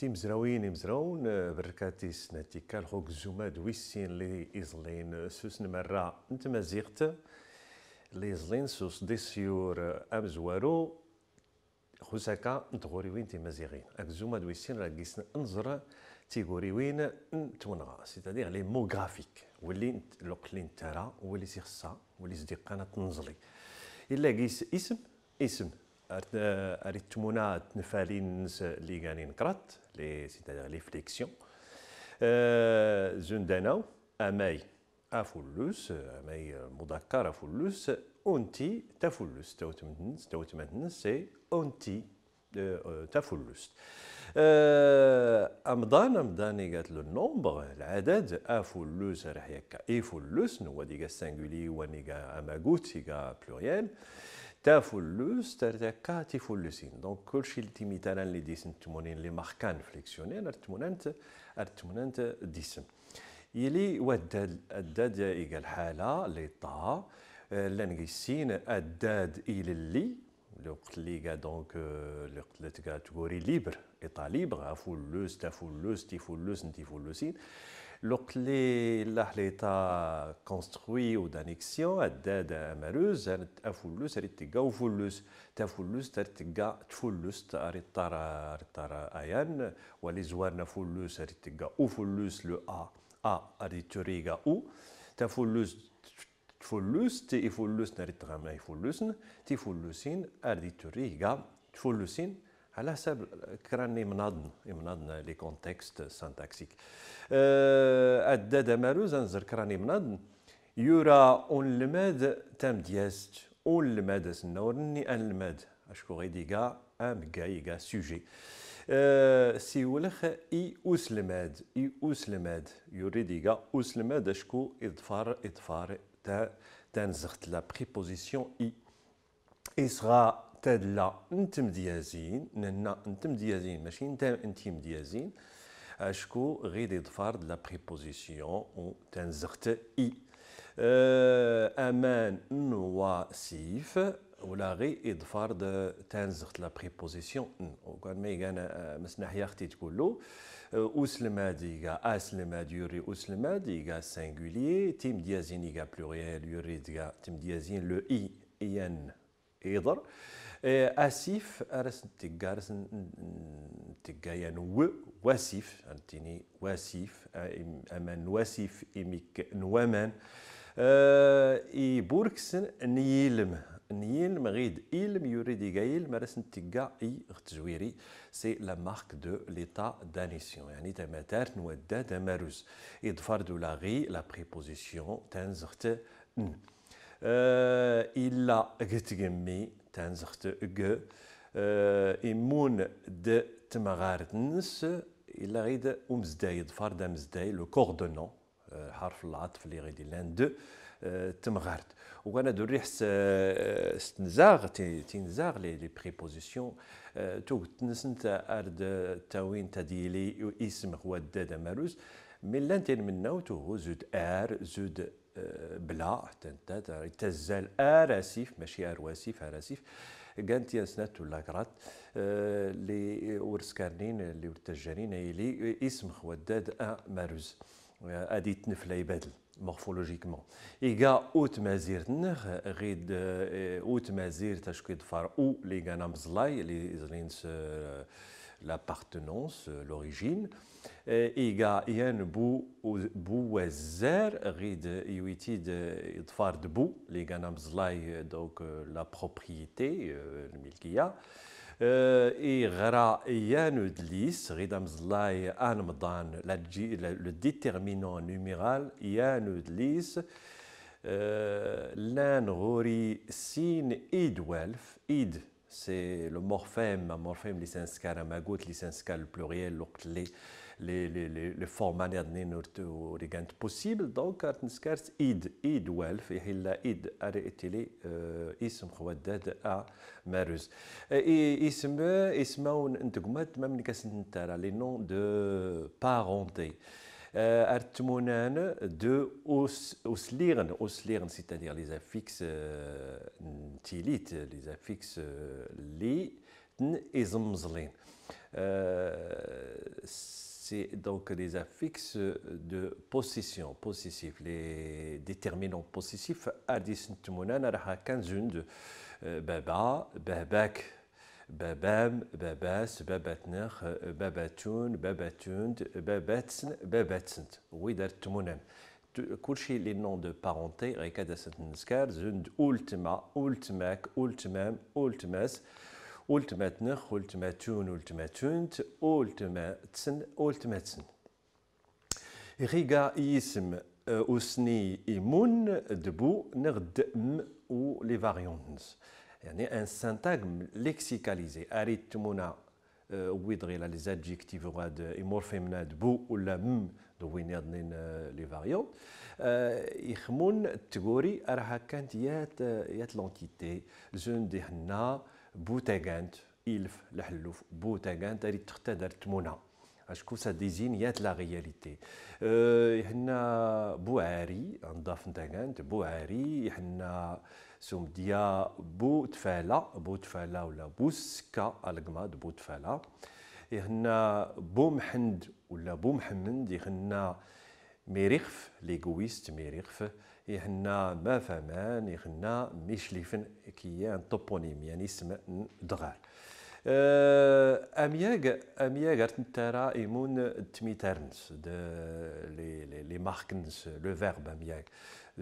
تيمزراوين يمزراون آه، بركاتي ناتيكا خوك زوماد ويسين لي إزلين سوسن مرة نتمازيغت لي إزلين سوس ديسيور آه، أمزوارو خوساكا نتغوري وين تيمازيغين هاك زوماد ويسين راه كيسن انزر تيغوري وين نتونغا سيتادير لي موغرافيك واللي لوك اللي نترا واللي سيخصا واللي صديقانا تنزلي إلا كيس اسم اسم اريتمونا تنفالين لي غاني نقرات لي سيتادير لي فليكسيون آه، زون داناو اماي افولوس اماي مذكر افولوس اونتي تافولوس توتمتنس توتمتنس سي اونتي آه، آه، تافولوس امضان امضان قالت له النومبر العدد افولوس راح يكا افولوس نو ديغا سانغولي ونيغا اماغوت ديغا بلوريال تا تا فلوس كا تي فلوسين دونك كلشي اللي مثلا اللي ديسن تمونين اللي ماركان فليكسيونين ارتمونانت ارتمونانت ديسن يلي وداد اداد ايكال حاله لي طا لانغيسين الداد الى اللي لو قلت لي دونك لو قلت لك تقولي ليبر ايطا ليبر فلوس تافولوس فلوسين نتيفولوسين لقلي الله ليتا كونستروي ودانيكسيون أداد أمروز أنت أفولوس أريد تقا وفولوس تفولوس تريد تقا تفولوس أريد ترى أريد ترى أيان ولي زوارنا فولوس أريد تقا وفولوس لو أ أ أريد تريقا أو تفولوس تفولوس تي فولوس نريد تغامنا إفولوسن تفولوسين أريد تريقا تفولوسين على حسب كران يمناضن يمناضن لي كونتكست سانتاكسيك أه، أدادا ماروز أنزر كران يمناضن يورا أون لماد تام ديازت أون لماد سنورني أن لماد أشكو غيدي كاع أم كاي كاع سوجي أه، سي ولخ اي اوسلماد اي اوسلماد يريد كاع اوسلماد اشكو اضفار اضفار تا تنزغت لا بريبوزيسيون اي اسغا تدلا انتم ديازين نانا انتم ديازين ماشي انت انتم ديازين اشكو غير يضفر لا بريبوزيسيون و تنزغت اي آه، امان نواسيف ولا غير اضفار تنزغت لا بريبوزيسيون ان وكان ما يغانا آه، مسنحيه اختي تقول له آه، اسلم ديغا اسلم يوري اسلم ديغا سينغولي تيم ديازين يغا بلوريال يوري ديغا تيم ديازين لو اي ان يضر إيه، اسيف ارس نتيكا ارس نتيكا ينو يعني واسيف انتيني واسيف امان واسيف ايميك نوامان إيه، اي بوركسن نيلم نيلم غيد إلم يريد يقايل مرس نتيكا اي غتزويري سي لا مارك دو ليتا دانيسيون يعني تماتار نودا تماروز يضفر دو لا غي لا بريبوزيسيون تنزغت ن إيه، إلا غتقمي تنزخت أجا إمون آه، د تمغارتنس إلا غيد أمزدايد فاردا أمزداي لو كوردونون آه، حرف العطف اللي لان آه، دو تمغارت وانا دو ريح ستنزاغ تنزاغ لي بريبوزيسيون تو تنسنت ارد تاوين تديلي اسم هو الدادا ماروس من لانتين منه تو زود ار زود بلا تزال اراسيف ماشي ارواسيف اراسيف كانت ياسنات ولا كرات اللي آه، ورسكارنين اللي ورتجانين اللي اسم خوداد ان ماروز ادي تنفلا يبادل مورفولوجيكمون ايغا اوت مازير تنخ غيد آه، اوت مازير تشكيد فار او لي كان مزلاي اللي زلينس آه، l'appartenance, euh, l'origine. Iga jen bou il rid idfar donc euh, la propriété, euh, Il Et gra le déterminant numéral jen udlis lan gori sin id id c'est le morphème, morphème lisenskal, le le pluriel, les, les, les, les possibles. possible, donc scars id, id welf, et il id, les euh, ism à Et ism, même les noms de parenté. Euh, Artmonan de Osliren, Osliren c'est-à-dire les affixes euh, Tilit, les affixes euh, li, et C'est donc les affixes de possession, possessif, les déterminants possessifs. Adis Tmunan, Arha Baba, Babak. Babam, Babas, Babatner, Babatun, Babatund, Babatsn, Tout Oui, d'Artmunem. Kouchi les noms de parenté, Rekadasatnskar, Zund, Ultima, Ultimac, Ultimem, Ultimas, Ultimatner, Ultimatun, Ultimatund, Ultimatsn, Ultimatsn. Riga ism, usni Imun, debu Nerdm, ou les variantes. يعني ان سانتاغم ليكسيكاليزي اريتمونا تمونا آه، ويد غير لي زادجيكتيف غاد يمورفيمنا بو ولا م دوين يضنين آه، لي فاريون آه، يخمون تقوري راها كانت يات يات لونتيتي زون دي حنا بوتاغانت الف الحلوف بوتاغانت اريت تختدر تمونا اشكو سا ديزينيات لا رياليتي حنا بوعاري نضاف نتاغانت بوعاري حنا سومديا بوتفالا بوتفالا ولا بوسكا القماد بوتفالا يهنا بو محمد ولا بو محمد يهنا ميريخف ليغويست ميريخف يهنا ما فمان يهنا ميشليفن كيان توبونيم يعني اسم دغال أه، امياغ امياغ ترى ايمون تميترنس لي لي ماركنس لو فيرب امياغ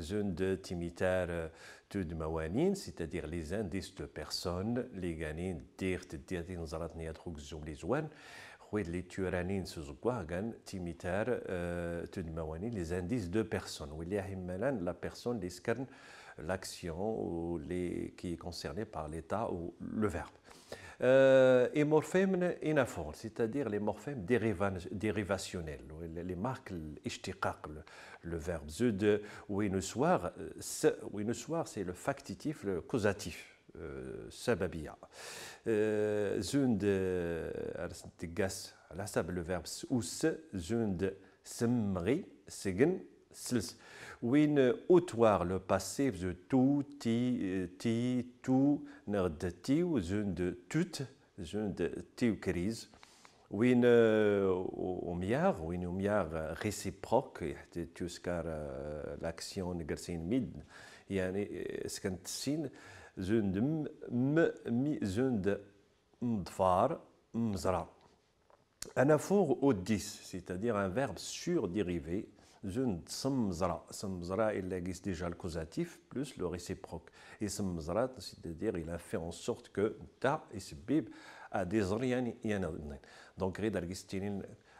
zone de Timitar euh, Tud Mawanin, c'est-à-dire les indices de personnes, les ganin dirt dirtin zarat niyatruk zoum les zouan, Khoued les turanin suzukwagan, Timitar euh, Tud Mawanin, les indices de personnes. a Malan, la personne, les l'action ou les, qui est concernée par l'état ou le verbe euh, et morphèmes inafons, c'est-à-dire les morphèmes dérivationnels, les marques l'ishtiqaq, le, le, verbe zud, ou soir, euh, c'est le factitif, le causatif. سببية zund تقاس على le verbe se, zund, semri, سمغي segn Win le passé de tout, ti, ti, tout, ner de ti, tout, zun de tut, une de ti ou crise. Win umiar, euh, win umiar réciproque, euh, l'action gersin mid, zun euh, m, mzra. Un c'est-à-dire un verbe sur-dérivé une Samzra. Samzra, il existe déjà le causatif plus le réciproque. Et Samzra, c'est-à-dire, il a fait en sorte que Ta et bib a des Donc, il existe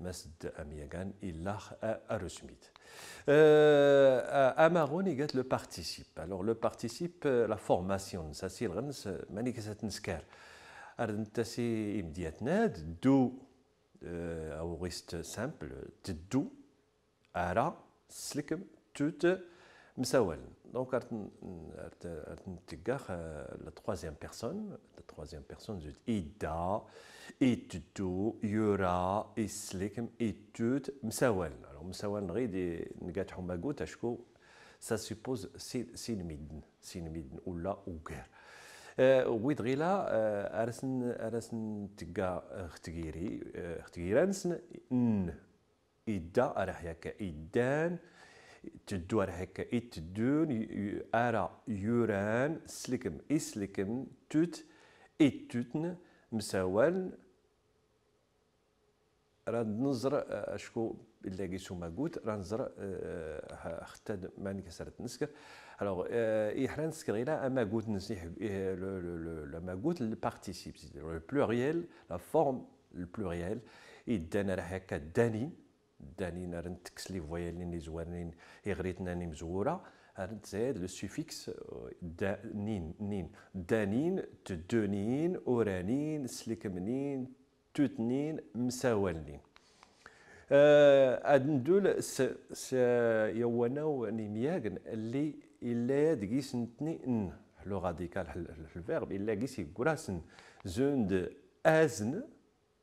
il a إلا Amaron أماروني قالت le participe. alors le participe euh, la formation ça c'est simple, simple euh, la troisième personne la troisième personne c'est Ida. إتدو يورا يسلك يتوت مساوال مساوال غير نقاتحو ماكوت اشكو سا سيبوز سين ميدن سين ميدن ولا وكار آه، ويد غيلا آه، ارسن ارسن تكا اختيري اختيرا آه، نسن ان ادا راح يكا ادان تدو راح اتدون ارا يوران سليكم اسلكم توت اتوتن مساوان راد نزر اشكو آه، الا قيسو ما قلت راه نزر آه، آه، اختاد ماني كسرت نسكر الوغ يحرا نسكر غير اما قلت نسيح ما قلت البارتيسيب لو بلوريال لا فورم البلوريال يدانا راه هكا دانين دانين رنت تكسلي فوايلين لي زوارنين يغريتنا مزوره رنت زايد لو سوفيكس دانين نين دانين تدونين اورانين سليكمنين توتنين مساولين هاد أه ندول س س يواناو نيمياغن اللي الا دقيس نتني ان لو في الفيرب الا قيس يقراسن زوند ازن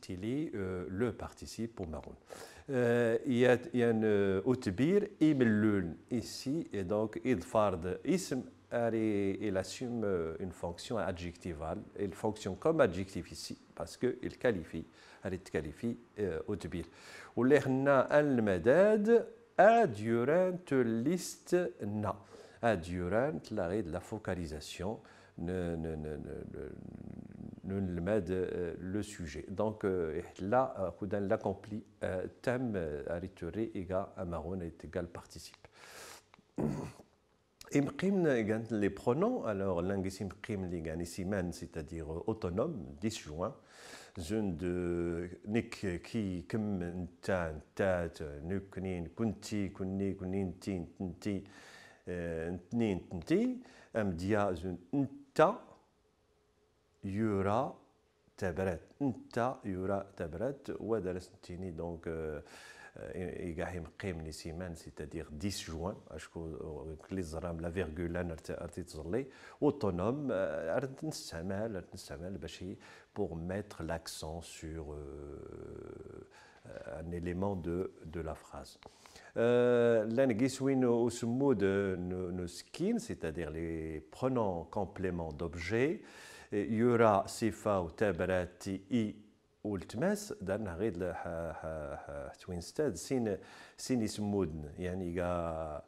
Tili, euh, le participe au marron. Euh, il y a un il euh, Imellun, ici, et donc Idfard Ism, il assume une fonction adjectivale. Il fonctionne comme adjectif ici, parce qu'il qualifie, il qualifie Outbir. Ou l'Erna al-Madad, Adurant liste na. Adurant, l'arrêt de la focalisation. Ne, ne, ne, nous euh, le sujet. Donc euh, là, euh, l'accompli thème à égal à est égal participe. les pronoms, alors c'est-à-dire autonome, disjoint, de qui Yura, tabret. nta yura, tabret. Ou dans le second, donc ils gagnent 5000 C'est-à-dire 10 juin. Achevo. Euh, les armes, la virgule, un article autonome. Un euh, article semel, un article pour mettre l'accent sur euh, un élément de de la phrase. Len giswino os mood no skin, c'est-à-dire les prenants compléments d'objet. يرى y وتابرات إي والتماس دارنا غير توينستاد سين سين يسمودن يعني كاع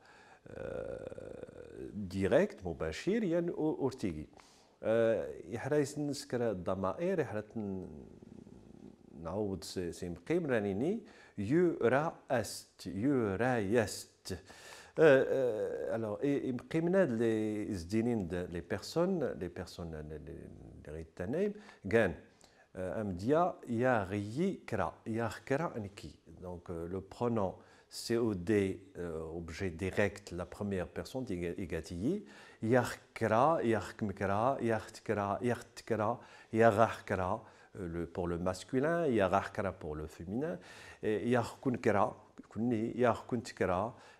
آه، ديريكت مباشر يعني اورتيغي يحرا آه، نسكر الضمائر يحرا نعوض سيم قيم رانيني يورا است يورا يست Euh, euh, alors, et, les les personnes, les personnes, les dia euh, Amdia, kra, Nki. Donc le pronom COD, objet direct, la première personne, igatiyi, yarkra, ya yartkra, yartkra, yarahkra pour le masculin, for pour le féminin, yarkunkra, kunni, yarkuntkra,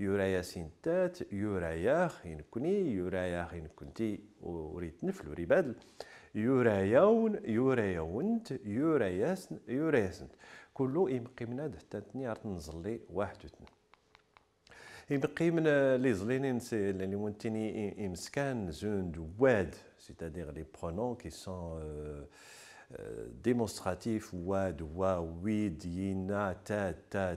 يرايا سنتات يرايا خينكني يرايا خينكنتي وريت نفل وري بدل يرايون يرايونت يراياسن يراياسنت كله يبقي من هاد حتى نزلي واحد وثنين يبقي من لي زلينين سي اللي مونتيني يمسكان زوند واد cest لي برونون les pronoms qui sont euh, euh, démonstratifs, wad, wa, wid, yina, ta, ta,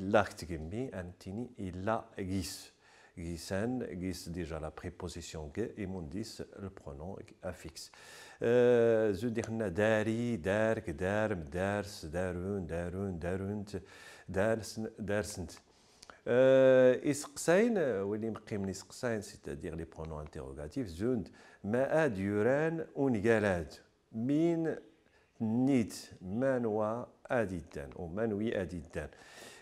l'acte gemi, antini, gis. Gisen, gis déjà la préposition ge, et mondis le pronom affixe. Je euh, dirna dari, derk, derm, ders, derun, derun, derunt, Isqsayn, a c'est-à-dire les pronoms interrogatifs, ma un galad min nit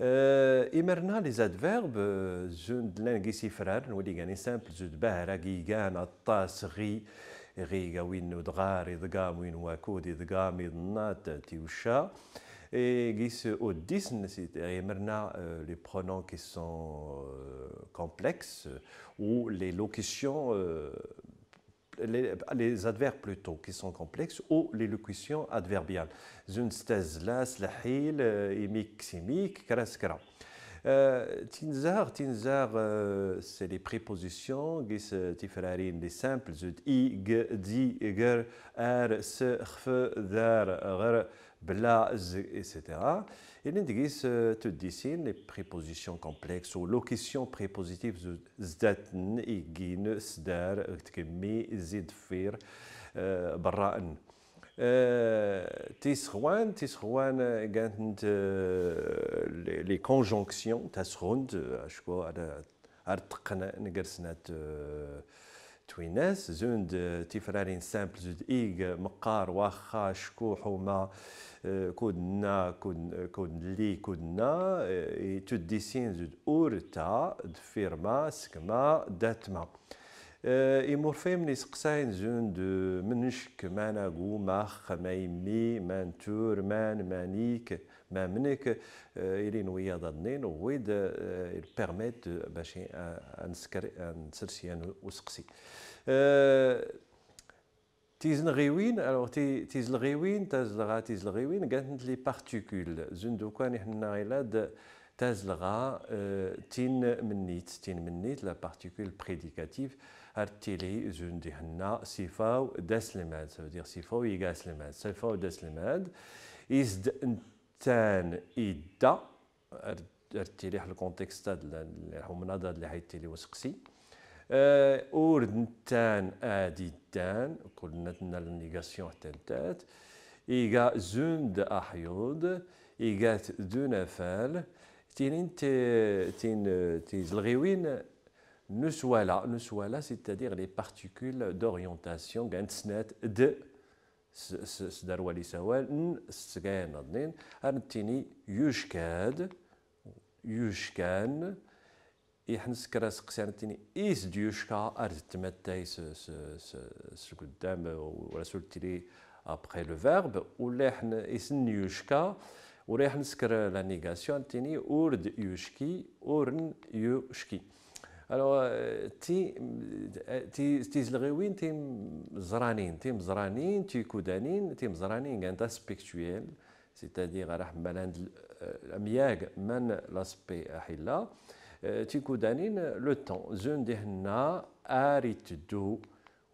Euh, les adverbes, euh, zun d'lingisifrar, nous disons un simple zun d'bahra, gigan, attas, ri, ri, gawin, nous d'rar, id gam, win, wakod, id gam, id tiusha. Et gis au disne, et euh, les pronoms qui sont euh, complexes, ou les locutions les, adverbes plutôt qui sont complexes ou les locutions adverbiales. las lahil imik, simik, kraskra. Tinzar, tinzar, euh, c'est les prépositions, gis euh, tifrarin, les simples, zut i, g, di, ger, ar, er, se, khf, dar, r, bla, z, etc. Il indique que les prépositions complexes ou locutions prépositives zdatn igin sdar tkmi zidfir برا تيسخوان تيسخوان كانت لي كونجونكسيون تسخون اشكو على ارتقنا نقرسنا تويناس زوند آه، تفرارين سامبل زود إيغ مقار واخا شكو حوما كودنا آه، كود آه، كود لي كودنا تديسين زود أورتا دفيرما سكما داتما إمور فيم لي سقساين زون دو منشك مانا قو ماخ مايمي مانتور مان مانيك ما منك الين ويا ضنين ويد بيرميت باش نسكر نسرسي وسقسي تيزن غيوين الوغ تيز الغيوين تاز لغا تيز الغيوين قالت لي بارتيكول زون دوكا نحن غيلاد تاز لغا تين منيت تين منيت لا بارتيكول بريديكاتيف ارتيلي زون دي هنا سيفاو داسلماد سافو دير سيفاو يقاسلماد سيفاو داسلماد يزد تان إدا ارتيليح الكونتكست اللي حمنا اللي لي وسقسي آه، أورد نتان آدي دان كلنا تنا النيغاسيون حتى التات إيغا زوند أحيود إيغا دون أفال تينين تي تين تي الغيوين نسوالا نسوالا سيتادير لي بارتيكول دوريونتاسيون كانت سنات د سدروا لي سوال سكان اظنين ارنتيني يوشكاد يوشكان سكرا سقسي قسانتيني إيس ديوشكا أرتمتاي س س س س قدام ولا سولتيلي أبخي لو فيرب ولا يحن إيس نيوشكا ولا سكرا لا نيغاسيون تيني أورد يوشكي أورن يوشكي الوغ تي تي تي زلغيوين تي زرانين تي مزرانين تي كودانين تيم زرانين غانتا سبيكتويل سيتادير راح مالان الامياك من لاسبي احلا تي كودانين لو تون زون ديهنا اري تدو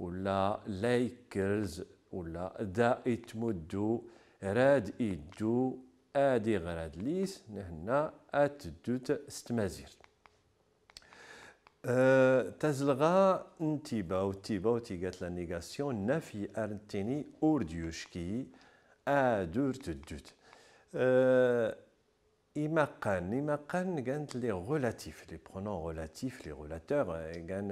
ولا لايكرز ولا دا اتمدو راد يدو ادي غراد ليس نهنا اتدوت ستمازيرت تزلغا انتبا وتبا تي قالت لا نيغاسيون نفي ارنتيني اورديوشكي ادور تدوت آه، إما قان إما قان كانت لي غولاتيف لي برونون غولاتيف لي غولاتور كان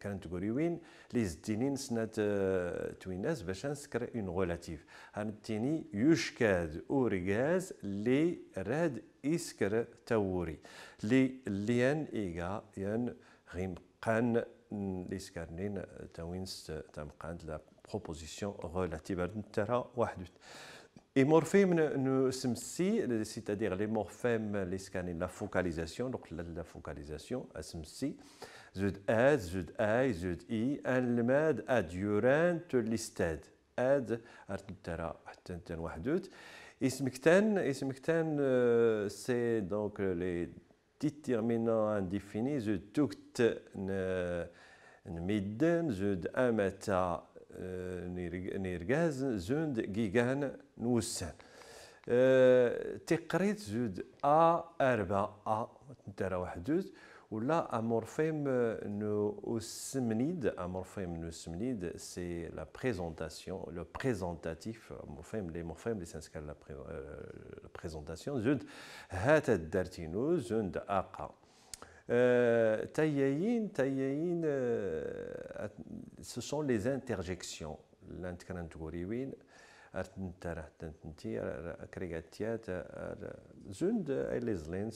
كانت تقولي وين لي زدينين سنات آه، تويناس باش نسكر اون غولاتيف هانتيني يوشكاد أوريغاز لي راد إسكر توري لي ليان إيغا ين يعني غيمقان ليسكارنين تاوينس تامقان لا بروبوزيسيون ريلاتيف ترى واحد Et morphème, nous sommes c'est-à-dire les morphèmes, les scanner, la focalisation, donc la, focalisation, SMC, Zud ad, Zud i, Zud i, Almad, Adurant, Listad, Ad, Artentera, Artenten Wahdut. Ismikten, Ismikten, c'est donc les ديتيرمينون انديفيني زود توكت نميدن زود امتا نيرغاز زود جيغان نوسان تقريت زود ا اربا ا ترى واحد زود Ou là, un morphème nosemnide, euh, un morphème nosemnide, c'est la présentation, le présentatif, morphème, les morphèmes, les sens qu'elle euh, la, présentation, zund, hatad dartino, zund, aqa. Euh, tayayin, tayayin, ce sont les interjections, l'intkrant تنتره تنتي كريغاتيات زند اي لي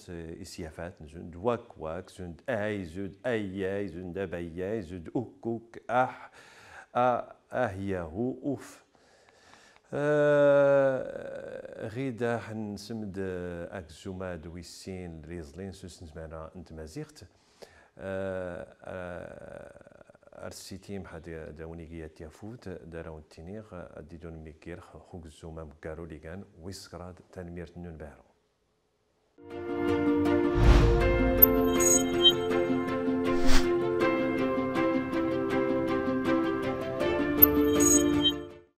اسيافات زند واك واك زند اي زند اي اي زند ابي زند اوكوك اح أه اهياهو اوف غيدا حنسمد اكزوما دويسين لي زلينس نسمعنا انت مازيغت ارسيتيم حد داوني داونيغي تيافوت داراون تينيغ دون ميكير خوك الزوما مكارو كان ويسكراد تنمير تنون بارو